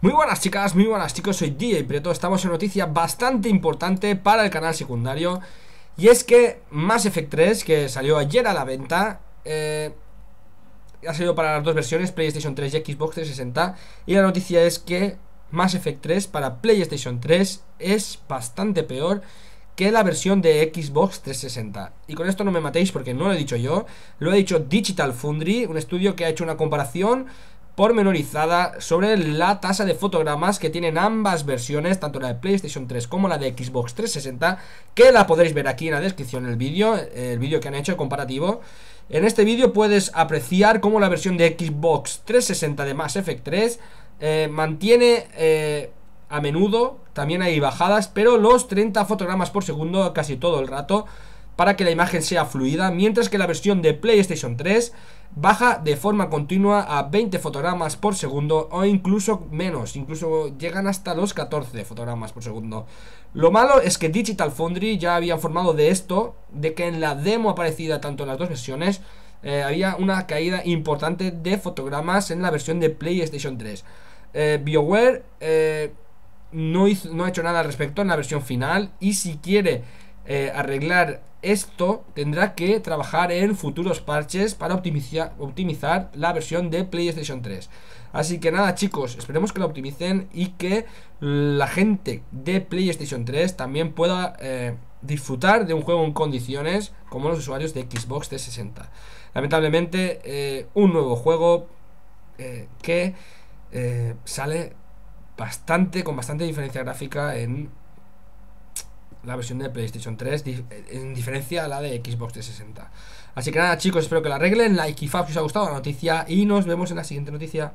Muy buenas chicas, muy buenas chicos, soy DJ Preto, estamos en noticia bastante importante para el canal secundario Y es que Mass Effect 3, que salió ayer a la venta, eh, ha salido para las dos versiones, PlayStation 3 y Xbox 360 Y la noticia es que Mass Effect 3 para PlayStation 3 es bastante peor que la versión de Xbox 360. Y con esto no me matéis porque no lo he dicho yo, lo ha dicho Digital Foundry, un estudio que ha hecho una comparación pormenorizada sobre la tasa de fotogramas que tienen ambas versiones, tanto la de PlayStation 3 como la de Xbox 360, que la podréis ver aquí en la descripción del vídeo, el vídeo que han hecho comparativo. En este vídeo puedes apreciar cómo la versión de Xbox 360 de Mass Effect 3 eh, mantiene... Eh, a menudo también hay bajadas, pero los 30 fotogramas por segundo casi todo el rato para que la imagen sea fluida, mientras que la versión de PlayStation 3 baja de forma continua a 20 fotogramas por segundo o incluso menos, incluso llegan hasta los 14 fotogramas por segundo. Lo malo es que Digital Foundry ya había informado de esto, de que en la demo aparecida tanto en las dos versiones, eh, había una caída importante de fotogramas en la versión de PlayStation 3. Eh, BioWare eh, no, hizo, no ha hecho nada al respecto en la versión final y si quiere arreglar esto tendrá que trabajar en futuros parches para optimizar, la versión de PlayStation 3. Así que nada chicos, esperemos que la optimicen y que la gente de PlayStation 3 también pueda eh, disfrutar de un juego en condiciones como los usuarios de Xbox 360. Lamentablemente, eh, un nuevo juego eh, que sale bastante, con bastante diferencia gráfica en la versión de PlayStation 3, en diferencia a la de Xbox 360. Así que nada, chicos, espero que la arreglen. Like y fab si os ha gustado la noticia. Y nos vemos en la siguiente noticia.